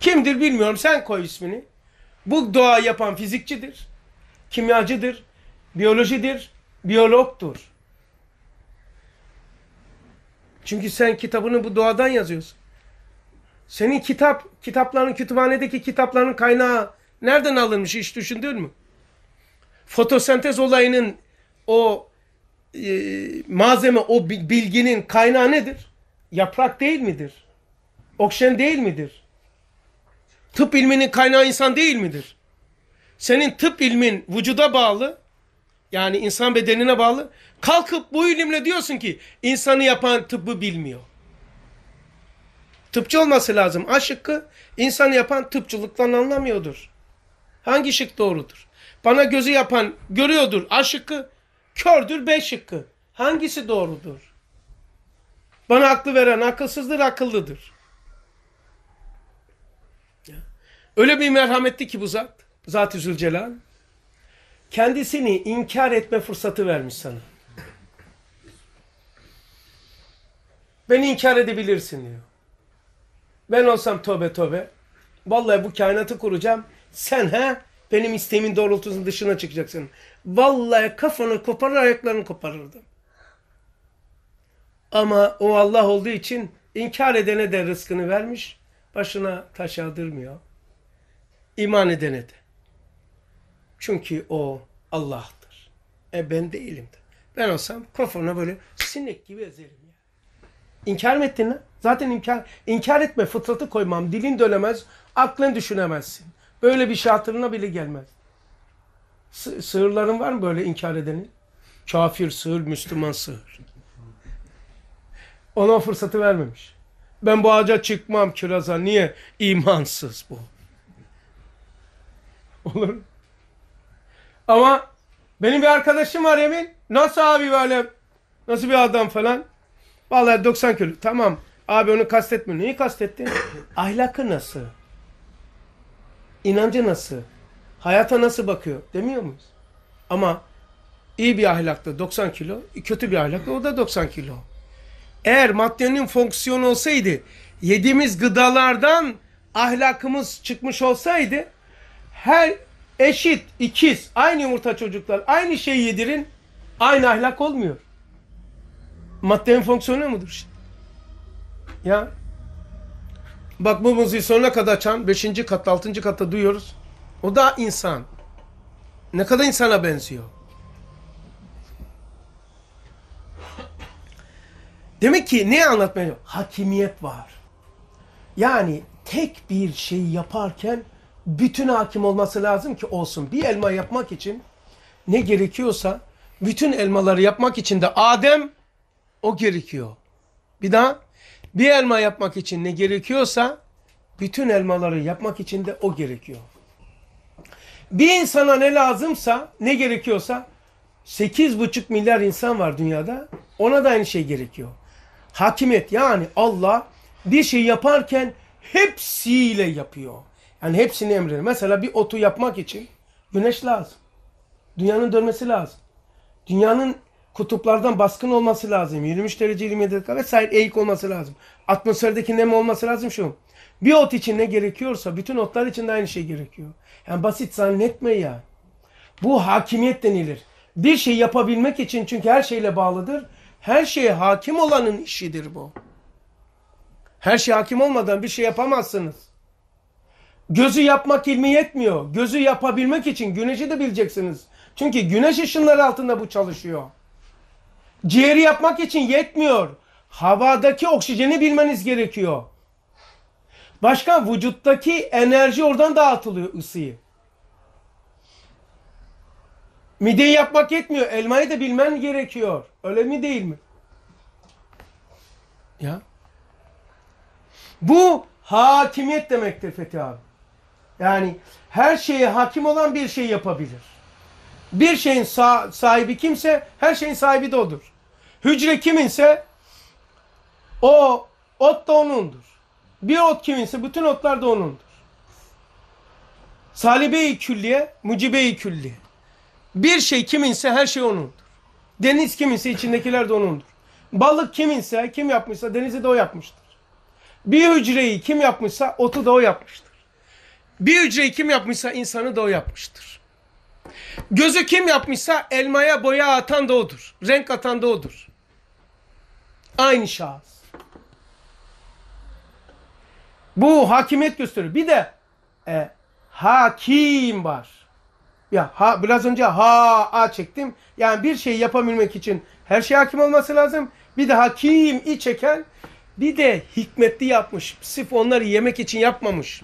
Kimdir bilmiyorum sen koy ismini. Bu doğayı yapan fizikçidir, kimyacıdır, biyolojidir, biyologdur. Çünkü sen kitabını bu doğadan yazıyorsun. Senin kitap, kitapların, kütüphanedeki kitapların kaynağı nereden alınmış hiç düşündün mü? Fotosentez olayının o e, malzeme, o bilginin kaynağı nedir? Yaprak değil midir? Oksijen değil midir? Tıp ilminin kaynağı insan değil midir? Senin tıp ilmin vücuda bağlı, yani insan bedenine bağlı. Kalkıp bu ilimle diyorsun ki insanı yapan tıbbı bilmiyor. Tıpçı olması lazım. A şıkkı insanı yapan tıpçılıktan anlamıyordur. Hangi şık doğrudur? Bana gözü yapan görüyordur. A şıkkı kördür. B şıkkı. Hangisi doğrudur? Bana aklı veren akılsızdır, akıllıdır. Öyle bir merhametli ki bu zat. Zat-ı Zülcelal. Kendisini inkar etme fırsatı vermiş sana. Beni inkar edebilirsin diyor. Ben olsam tövbe tövbe. Vallahi bu kainatı kuracağım. Sen ha benim isteğimin doğrultusunun dışına çıkacaksın. Vallahi kafanı koparır ayaklarını koparırdım. Ama o Allah olduğu için inkar edene de rızkını vermiş. Başına taş aldırmıyor. İman edene de. Çünkü o Allah'tır. E ben değilim de. Ben olsam kafana böyle sinek gibi ezerim ya. İnkar mı ettin lan? Zaten inkar, inkar etme fıtratı koymam. Dilin dönemez, aklın düşünemezsin. Böyle bir şey hatırına bile gelmez. S sığırların var mı böyle inkar edeni? Kafir sığır, Müslüman sığır. Ona fırsatı vermemiş. Ben bu ağaca çıkmam kiraza. Niye? İmansız bu. Olur Ama benim bir arkadaşım var Emin. Nasıl abi böyle? Nasıl bir adam falan? Vallahi 90 kilo. Tamam. Abi onu kastetmiyor. Neyi kastettin? Ahlakı nasıl? İnancı nasıl? Hayata nasıl bakıyor? Demiyor muyuz? Ama iyi bir ahlakta 90 kilo, kötü bir ahlakta o da 90 kilo. Eğer maddenin fonksiyonu olsaydı, yediğimiz gıdalardan ahlakımız çıkmış olsaydı, her eşit, ikiz, aynı yumurta çocuklar, aynı şeyi yedirin, aynı ahlak olmuyor. Maddenin fonksiyonu mudur şimdi? Ya bak bu müziği sonuna kadar çan 5. kat 6. katta duyuyoruz. O da insan. Ne kadar insana benziyor. Demek ki ne anlatmaya Hakimiyet var. Yani tek bir şeyi yaparken bütün hakim olması lazım ki olsun. Bir elma yapmak için ne gerekiyorsa bütün elmaları yapmak için de Adem o gerekiyor. Bir daha bir elma yapmak için ne gerekiyorsa bütün elmaları yapmak için de o gerekiyor. Bir insana ne lazımsa, ne gerekiyorsa 8,5 milyar insan var dünyada. Ona da aynı şey gerekiyor. Hakimiyet yani Allah bir şey yaparken hepsiyle yapıyor. Yani hepsini emreder. Mesela bir otu yapmak için güneş lazım. Dünyanın dönmesi lazım. Dünyanın kutuplardan baskın olması lazım. 23 derece 27 dakika vesaire eğik olması lazım. Atmosferdeki nem olması lazım şu. Bir ot için ne gerekiyorsa bütün otlar için de aynı şey gerekiyor. Yani basit zannetme ya. Bu hakimiyet denilir. Bir şey yapabilmek için çünkü her şeyle bağlıdır. Her şeye hakim olanın işidir bu. Her şey hakim olmadan bir şey yapamazsınız. Gözü yapmak ilmi yetmiyor. Gözü yapabilmek için güneşi de bileceksiniz. Çünkü güneş ışınları altında bu çalışıyor. Ciğeri yapmak için yetmiyor. Havadaki oksijeni bilmeniz gerekiyor. Başka vücuttaki enerji oradan dağıtılıyor ısıyı. Mideyi yapmak yetmiyor. Elmayı da bilmen gerekiyor. Öyle mi değil mi? Ya. Bu hakimiyet demektir Fethi abi. Yani her şeye hakim olan bir şey yapabilir. Bir şeyin sahibi kimse her şeyin sahibi de odur. Hücre kiminse o ot da onundur. Bir ot kiminse bütün otlar da onundur. Salibe-i külliye, mucibe-i külliye. Bir şey kiminse her şey onundur. Deniz kiminse içindekiler de onundur. Balık kiminse, kim yapmışsa denizi de o yapmıştır. Bir hücreyi kim yapmışsa otu da o yapmıştır. Bir hücreyi kim yapmışsa insanı da o yapmıştır. Gözü kim yapmışsa elmaya boya atan da odur. Renk atan da odur. Aynı şahıs. Bu hakimiyet gösteriyor. Bir de e, hakim var. Ya ha, biraz önce ha a çektim. Yani bir şey yapabilmek için her şey hakim olması lazım. Bir de hakim i çeken bir de hikmetli yapmış. Sif onları yemek için yapmamış.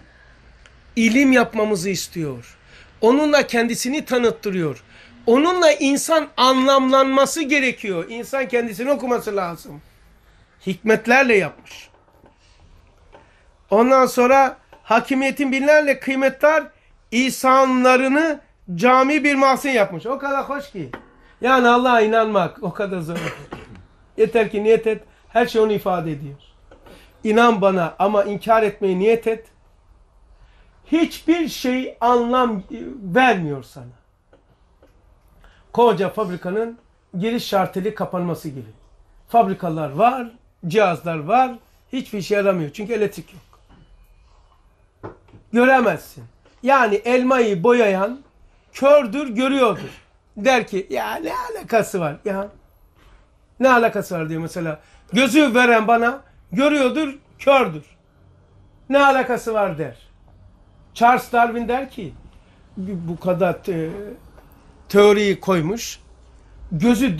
İlim yapmamızı istiyor. Onunla kendisini tanıttırıyor. Onunla insan anlamlanması gerekiyor. İnsan kendisini okuması lazım. Hikmetlerle yapmış. Ondan sonra hakimiyetin binlerle kıymetler insanlarını cami bir mahzen yapmış. O kadar hoş ki. Yani Allah'a inanmak o kadar zor. Yeter ki niyet et. Her şey onu ifade ediyor. İnan bana ama inkar etmeye niyet et. Hiçbir şey anlam e, vermiyor sana. Koca fabrikanın giriş şarteli kapanması gibi. Fabrikalar var cihazlar var. Hiçbir şey yaramıyor. Çünkü elektrik yok. Göremezsin. Yani elmayı boyayan kördür görüyordur. Der ki ya ne alakası var ya. Ne alakası var diyor mesela. Gözü veren bana görüyordur kördür. Ne alakası var der. Charles Darwin der ki bu kadar te teoriyi koymuş. Gözü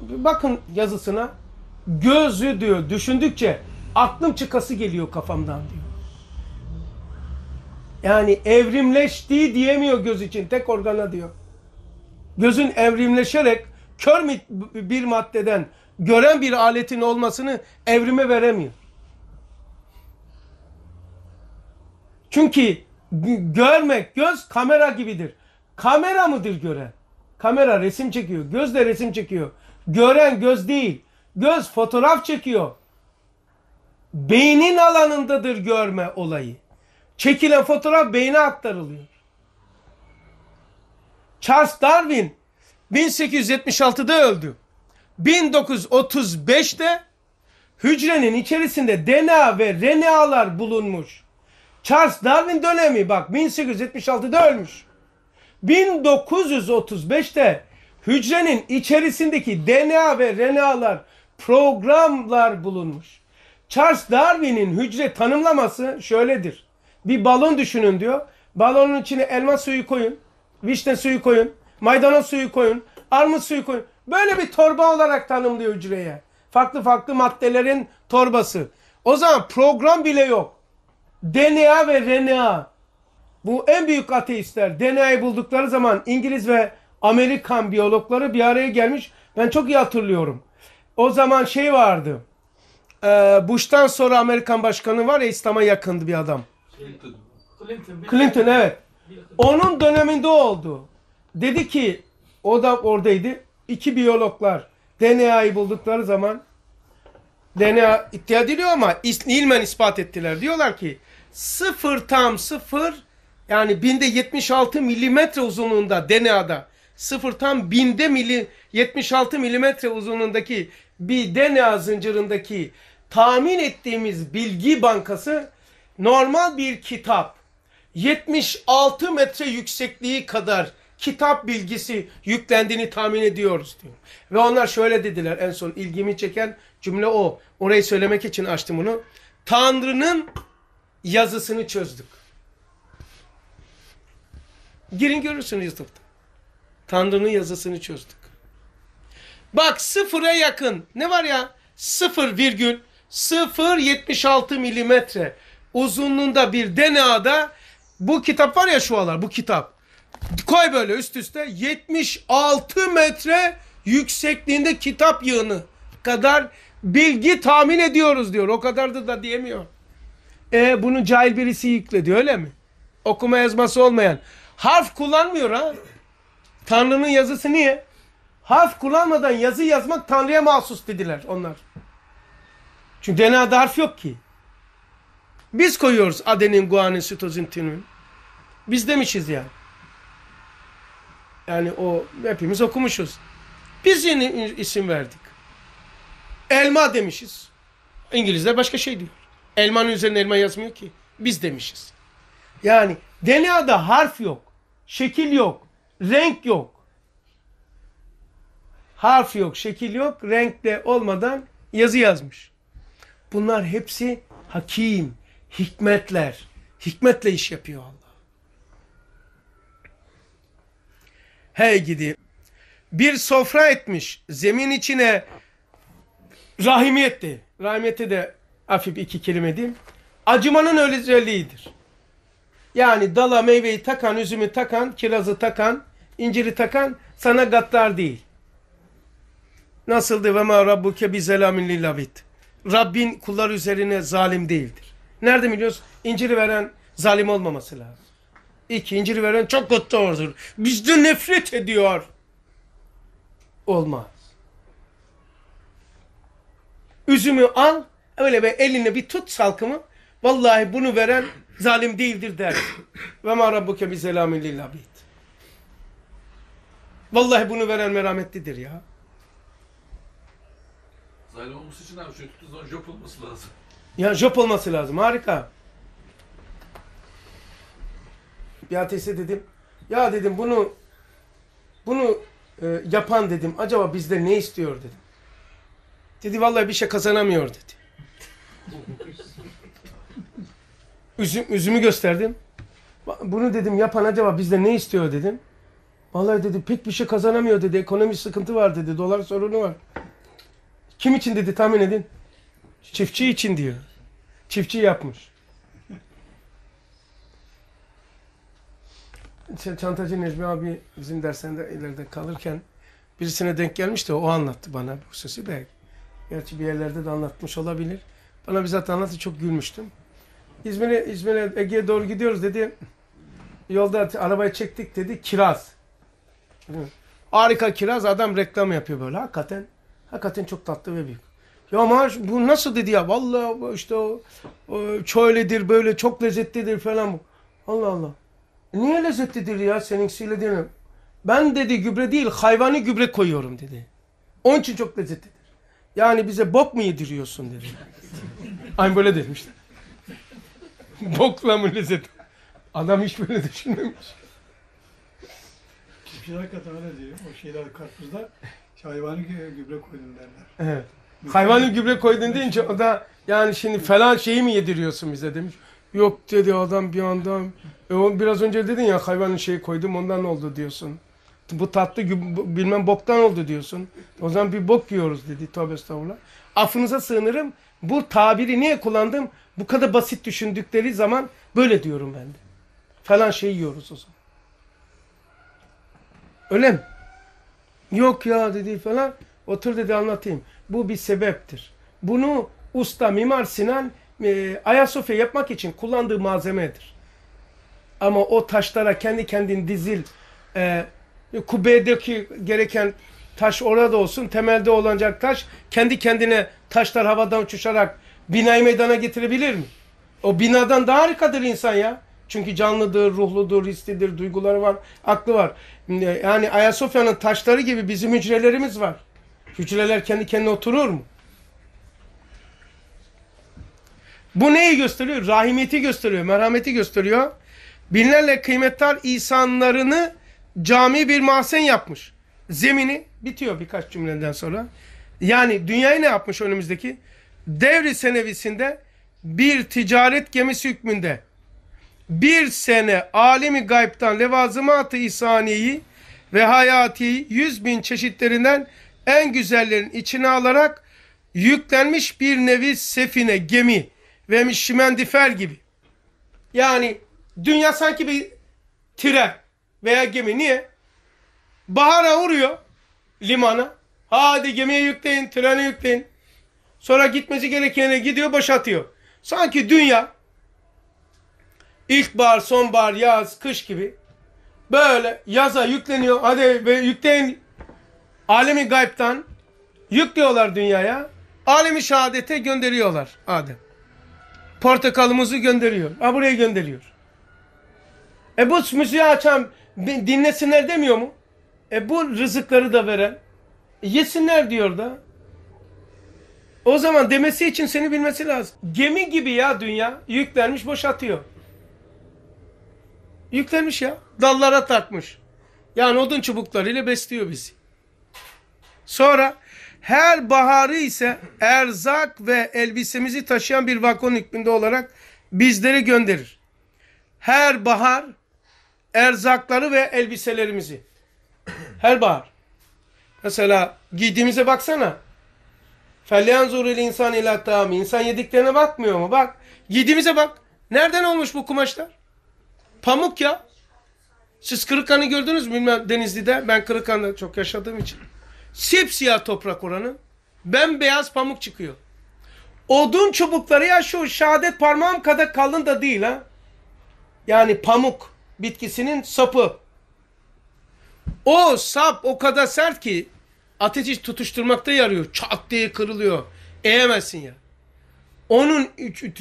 bakın yazısına Gözü diyor düşündükçe aklım çıkası geliyor kafamdan diyor. Yani evrimleştiği diyemiyor göz için tek organa diyor. Gözün evrimleşerek kör bir maddeden gören bir aletin olmasını evrime veremiyor. Çünkü görmek göz kamera gibidir. Kamera mıdır gören? Kamera resim çekiyor. Göz de resim çekiyor. Gören göz değil. Göz fotoğraf çekiyor. Beynin alanındadır görme olayı. Çekilen fotoğraf beyne aktarılıyor. Charles Darwin 1876'da öldü. 1935'te hücrenin içerisinde DNA ve RNA'lar bulunmuş. Charles Darwin dönemi bak 1876'da ölmüş. 1935'te hücrenin içerisindeki DNA ve RNA'lar programlar bulunmuş. Charles Darwin'in hücre tanımlaması şöyledir. Bir balon düşünün diyor. Balonun içine elma suyu koyun, vişne suyu koyun, maydanoz suyu koyun, armut suyu koyun. Böyle bir torba olarak tanımlıyor hücreye. Farklı farklı maddelerin torbası. O zaman program bile yok. DNA ve RNA. Bu en büyük ateistler. DNA'yı buldukları zaman İngiliz ve Amerikan biyologları bir araya gelmiş. Ben çok iyi hatırlıyorum. O zaman şey vardı. E, Bush'tan sonra Amerikan başkanı var ya İslam'a yakındı bir adam. Clinton. Clinton, Clinton evet. Onun döneminde oldu. Dedi ki o da oradaydı. İki biyologlar DNA'yı buldukları zaman DNA iddia ediliyor ama ilmen ispat ettiler. Diyorlar ki sıfır tam sıfır yani binde 76 milimetre uzunluğunda DNA'da sıfır tam binde mili, 76 milimetre uzunluğundaki bir DNA zincirindeki tahmin ettiğimiz bilgi bankası normal bir kitap 76 metre yüksekliği kadar kitap bilgisi yüklendiğini tahmin ediyoruz diyor. Ve onlar şöyle dediler en son ilgimi çeken cümle o. Orayı söylemek için açtım bunu. Tanrı'nın yazısını çözdük. Girin görürsünüz YouTube'da. Tanrı'nın yazısını çözdük. Bak sıfıra yakın. Ne var ya? 0,076 milimetre uzunluğunda bir DNA'da bu kitap var ya şu alar bu kitap. Koy böyle üst üste 76 metre yüksekliğinde kitap yığını kadar bilgi tahmin ediyoruz diyor. O kadardı da diyemiyor. E bunu cahil birisi yükledi öyle mi? Okuma yazması olmayan. Harf kullanmıyor ha. Tanrı'nın yazısı niye? harf kullanmadan yazı yazmak Tanrı'ya mahsus dediler onlar. Çünkü DNA'da harf yok ki. Biz koyuyoruz adenin, guanin, sitozin, tinoin. Biz demişiz ya. Yani o hepimiz okumuşuz. Biz yeni isim verdik. Elma demişiz. İngilizler başka şey diyor. Elmanın üzerine elma yazmıyor ki. Biz demişiz. Yani DNA'da harf yok. Şekil yok. Renk yok harf yok, şekil yok, renkle olmadan yazı yazmış. Bunlar hepsi hakim, hikmetler. Hikmetle iş yapıyor Allah. Hey gidi. Bir sofra etmiş. Zemin içine rahimiyetti. rahmeti de hafif iki kelime diyeyim. Acımanın özelliğidir. Yani dala meyveyi takan, üzümü takan, kirazı takan, inciri takan sana gaddar değil. Nasıldı ve ma rabbuke bi zelamin lil abid. Rabbin kullar üzerine zalim değildir. Nerede biliyoruz? İncir veren zalim olmaması lazım. İki incir veren çok kötüdür. Bizde nefret ediyor. Olmaz. Üzümü al, öyle bir eline bir tut salkımı. Vallahi bunu veren zalim değildir der. Ve ma rabbuke bi zelamin lil abid. Vallahi bunu veren merhametlidir ya. Sahil olması için abi şöyle tuttuğu zaman job olması lazım. Ya job olması lazım. Harika. Bir ateiste dedim. Ya dedim bunu bunu e, yapan dedim. Acaba bizde ne istiyor dedim. Dedi vallahi bir şey kazanamıyor dedi. Üzüm, üzümü gösterdim. Bunu dedim yapan acaba bizde ne istiyor dedim. Vallahi dedi pek bir şey kazanamıyor dedi. Ekonomi sıkıntı var dedi. Dolar sorunu var. Kim için dedi tahmin edin? Çiftçi için diyor. Çiftçi yapmış. Çantacı Necmi abi bizim dersinde ileride kalırken birisine denk gelmişti. O anlattı bana bu sesi de. Gerçi bir yerlerde de anlatmış olabilir. Bana bizzat anlattı çok gülmüştüm. İzmir'e İzmir'e Ege'ye doğru gidiyoruz dedi. Yolda arabayı çektik dedi kiraz. Harika kiraz adam reklam yapıyor böyle hakikaten. Hakikaten çok tatlı ve büyük. Ya ama bu nasıl dedi ya? Vallahi işte o, o şöyledir böyle çok lezzetlidir falan bu. Allah Allah. Niye lezzetlidir ya seninkisiyle değil mi? Ben dedi gübre değil hayvanı gübre koyuyorum dedi. Onun için çok lezzetlidir. Yani bize bok mu yediriyorsun dedi. Aynı böyle demişler. Bokla mı lezzet? Adam hiç böyle düşünmemiş. Kişiler şey hakikaten öyle diyor. O şeyler karpuzlar hayvanı gübre koydun derler. Evet. Hayvanı gübre koydun deyince o da yani şimdi falan şeyi mi yediriyorsun bize demiş. Yok dedi adam bir anda. E, o biraz önce dedin ya hayvanın şeyi koydum ondan oldu diyorsun. Bu tatlı bilmem boktan oldu diyorsun. O zaman bir bok yiyoruz dedi tövbe estağfurullah. Affınıza sığınırım. Bu tabiri niye kullandım? Bu kadar basit düşündükleri zaman böyle diyorum ben de. Falan şey yiyoruz o zaman. Öyle mi? Yok ya dedi falan. Otur dedi anlatayım. Bu bir sebeptir. Bunu usta Mimar Sinan e, Ayasofya yapmak için kullandığı malzemedir. Ama o taşlara kendi kendin dizil e, kubbedeki gereken taş orada olsun. Temelde olacak taş kendi kendine taşlar havadan uçuşarak binayı meydana getirebilir mi? O binadan daha harikadır insan ya. Çünkü canlıdır, ruhludur, hislidir, duyguları var, aklı var. Yani Ayasofya'nın taşları gibi bizim hücrelerimiz var. Hücreler kendi kendine oturur mu? Bu neyi gösteriyor? Rahimiyeti gösteriyor, merhameti gösteriyor. Binlerle kıymetli insanlarını cami bir mahzen yapmış. Zemini bitiyor birkaç cümleden sonra. Yani dünyayı ne yapmış önümüzdeki? Devri senevisinde bir ticaret gemisi hükmünde bir sene alimi gaybtan levazımat-ı ihsaniyeyi ve hayati yüz bin çeşitlerinden en güzellerin içine alarak yüklenmiş bir nevi sefine, gemi ve şimendifer gibi. Yani dünya sanki bir tren veya gemi. Niye? Bahara uğruyor limana. Hadi gemiye yükleyin, trene yükleyin. Sonra gitmesi gerekene gidiyor, boşatıyor. Sanki dünya İlkbahar, sonbahar, yaz, kış gibi böyle yaza yükleniyor. Hadi ve yükleyin alemi gaybtan yüklüyorlar dünyaya. Alemi şehadete gönderiyorlar Adem. Portakalımızı gönderiyor. Ha buraya gönderiyor. E bu müziği açan dinlesinler demiyor mu? E bu rızıkları da veren e, yesinler diyor da. O zaman demesi için seni bilmesi lazım. Gemi gibi ya dünya yüklenmiş boşatıyor. Yüklenmiş ya. Dallara takmış. Yani odun çubuklarıyla besliyor bizi. Sonra her baharı ise erzak ve elbisemizi taşıyan bir vakon hükmünde olarak bizleri gönderir. Her bahar erzakları ve elbiselerimizi. Her bahar. Mesela giydiğimize baksana. فَلْيَنْزُرُ insan اِلَى تَامِ İnsan yediklerine bakmıyor mu? Bak. Giydiğimize bak. Nereden olmuş bu kumaşlar? Pamuk ya. Siz Kırıkhan'ı gördünüz mü bilmem Denizli'de. Ben Kırıkhan'da çok yaşadığım için. Sipsiyah toprak oranı. Bembeyaz pamuk çıkıyor. Odun çubukları ya şu şehadet parmağım kadar kalın da değil ha. Yani pamuk bitkisinin sapı. O sap o kadar sert ki ateşi tutuşturmakta yarıyor. Çat diye kırılıyor. Eğemezsin ya. Onun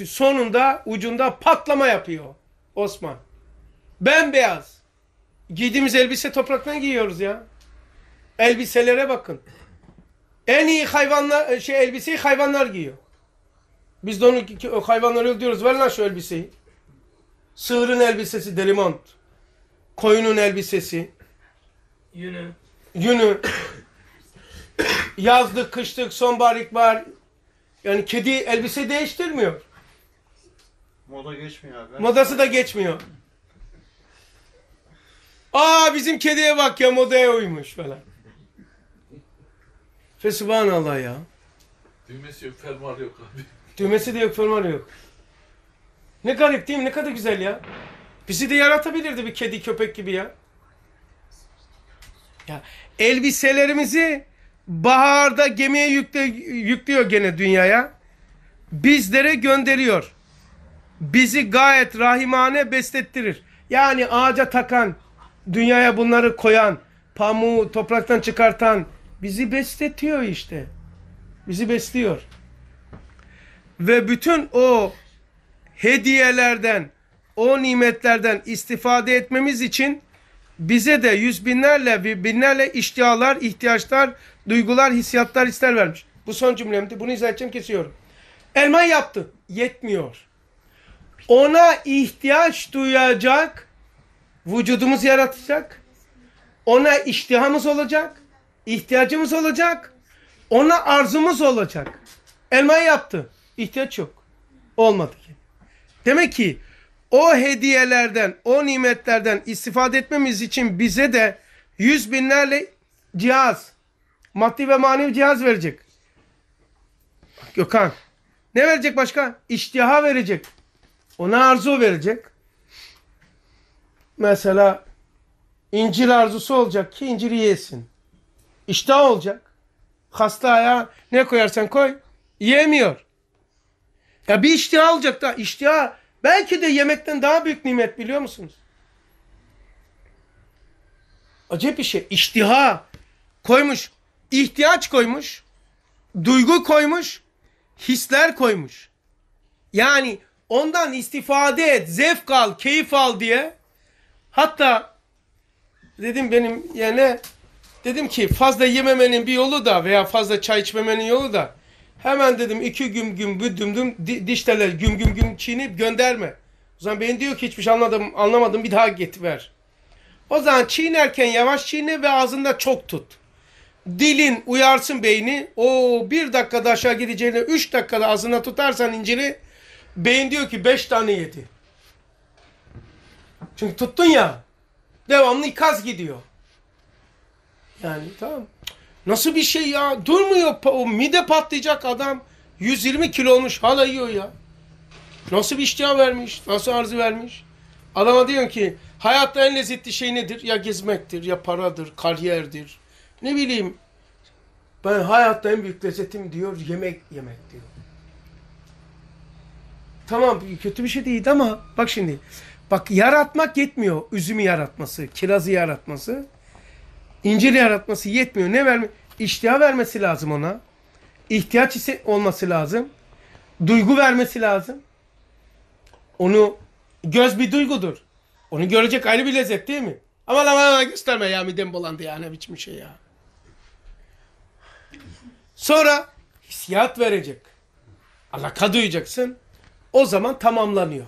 sonunda ucunda patlama yapıyor Osman. Bembeyaz. Giydiğimiz elbise topraktan giyiyoruz ya. Elbiselere bakın. En iyi hayvanlar e, şey elbiseyi hayvanlar giyiyor. Biz de onu o hayvanları diyoruz ver lan şu elbiseyi. Sığırın elbisesi delimont. Koyunun elbisesi. Yünü. Yünü. Yazlık, kışlık, sonbahar, ilkbahar. Yani kedi elbise değiştirmiyor. Moda geçmiyor abi. Modası da geçmiyor. Aa bizim kediye bak ya modaya uymuş falan. Ve subhanallah ya. Düğmesi yok, fermuar yok abi. Düğmesi de yok, fermuar yok. Ne garip değil mi? Ne kadar güzel ya. Bizi de yaratabilirdi bir kedi köpek gibi ya. Ya elbiselerimizi baharda gemiye yükle, yüklüyor gene dünyaya. Bizlere gönderiyor. Bizi gayet rahimane beslettirir. Yani ağaca takan, dünyaya bunları koyan, pamuğu topraktan çıkartan bizi besletiyor işte. Bizi besliyor. Ve bütün o hediyelerden, o nimetlerden istifade etmemiz için bize de yüz binlerle binlerle iştihalar, ihtiyaçlar, duygular, hissiyatlar, ister vermiş. Bu son cümlemdi. Bunu izah edeceğim kesiyorum. Elma yaptı. Yetmiyor. Ona ihtiyaç duyacak vücudumuz yaratacak. Ona iştihamız olacak. ihtiyacımız olacak. Ona arzumuz olacak. Elma yaptı. İhtiyaç yok. Olmadı ki. Demek ki o hediyelerden, o nimetlerden istifade etmemiz için bize de yüz binlerle cihaz, maddi ve manevi cihaz verecek. Gökhan. Ne verecek başka? İştiha verecek. Ona arzu verecek. Mesela incir arzusu olacak ki inciri yesin. İştah olacak. Hasta ayağa ne koyarsan koy yemiyor. Ya bir iştah olacak da iştah belki de yemekten daha büyük nimet biliyor musunuz? Acayip bir şey. İştiha koymuş, ihtiyaç koymuş, duygu koymuş, hisler koymuş. Yani ondan istifade et, zevk al, keyif al diye Hatta dedim benim yerine dedim ki fazla yememenin bir yolu da veya fazla çay içmemenin yolu da hemen dedim iki güm güm güdüm düm diş teller güm güm güm çiğnip gönderme. O zaman beyin diyor ki hiçbir şey anladım, anlamadım bir daha git ver. O zaman çiğnerken yavaş çiğne ve ağzında çok tut. Dilin uyarsın beyni. O bir dakikada aşağı gideceğini üç dakikada ağzına tutarsan inciri beyin diyor ki beş tane yedi. Çünkü tuttun ya. Devamlı ikaz gidiyor. Yani tamam. Nasıl bir şey ya? Durmuyor. O mide patlayacak adam 120 kilo olmuş hala yiyor ya. Nasıl bir iştah vermiş? Nasıl arzu vermiş? Adama diyorum ki hayatta en lezzetli şey nedir? Ya gezmektir, ya paradır, kariyerdir. Ne bileyim. Ben hayatta en büyük lezzetim diyor yemek yemek diyor. Tamam kötü bir şey değil ama bak şimdi. Bak yaratmak yetmiyor. Üzümü yaratması, kirazı yaratması, inciri yaratması yetmiyor. Ne verme? İştiha vermesi lazım ona. İhtiyaç ise olması lazım. Duygu vermesi lazım. Onu göz bir duygudur. Onu görecek ayrı bir lezzet değil mi? Ama aman, aman gösterme ya midem bulandı ya ne biçim şey ya. Sonra hissiyat verecek. Alaka duyacaksın. O zaman tamamlanıyor.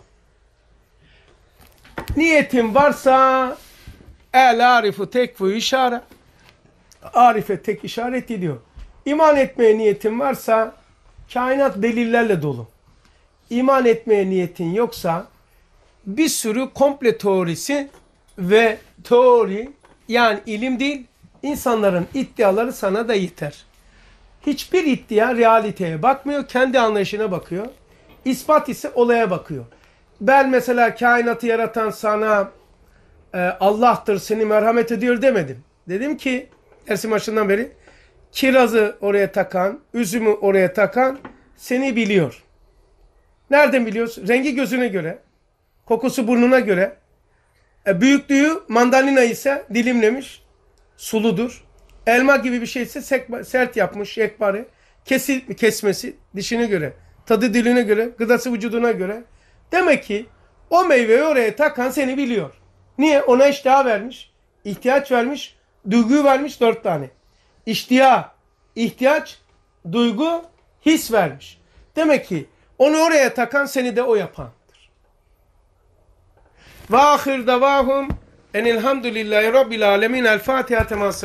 Niyetin varsa el arifu tek bu işare. Arife tek işaret ediyor. İman etmeye niyetin varsa kainat delillerle dolu. İman etmeye niyetin yoksa bir sürü komple teorisi ve teori yani ilim değil insanların iddiaları sana da yeter. Hiçbir iddia realiteye bakmıyor, kendi anlayışına bakıyor. İspat ise olaya bakıyor ben mesela kainatı yaratan sana e, Allah'tır seni merhamet ediyor demedim. Dedim ki dersin başından beri kirazı oraya takan, üzümü oraya takan seni biliyor. Nereden biliyoruz? Rengi gözüne göre, kokusu burnuna göre. E, büyüklüğü mandalina ise dilimlemiş, suludur. Elma gibi bir şey ise sert yapmış, yekbari. Kesi, kesmesi dişine göre, tadı diline göre, gıdası vücuduna göre, Demek ki o meyveyi oraya takan seni biliyor. Niye? Ona iştiha vermiş, ihtiyaç vermiş, duygu vermiş dört tane. İştiha, ihtiyaç, duygu, his vermiş. Demek ki onu oraya takan seni de o yapandır. Ve ahir davahum enilhamdülillahi rabbil alemin el fatiha temas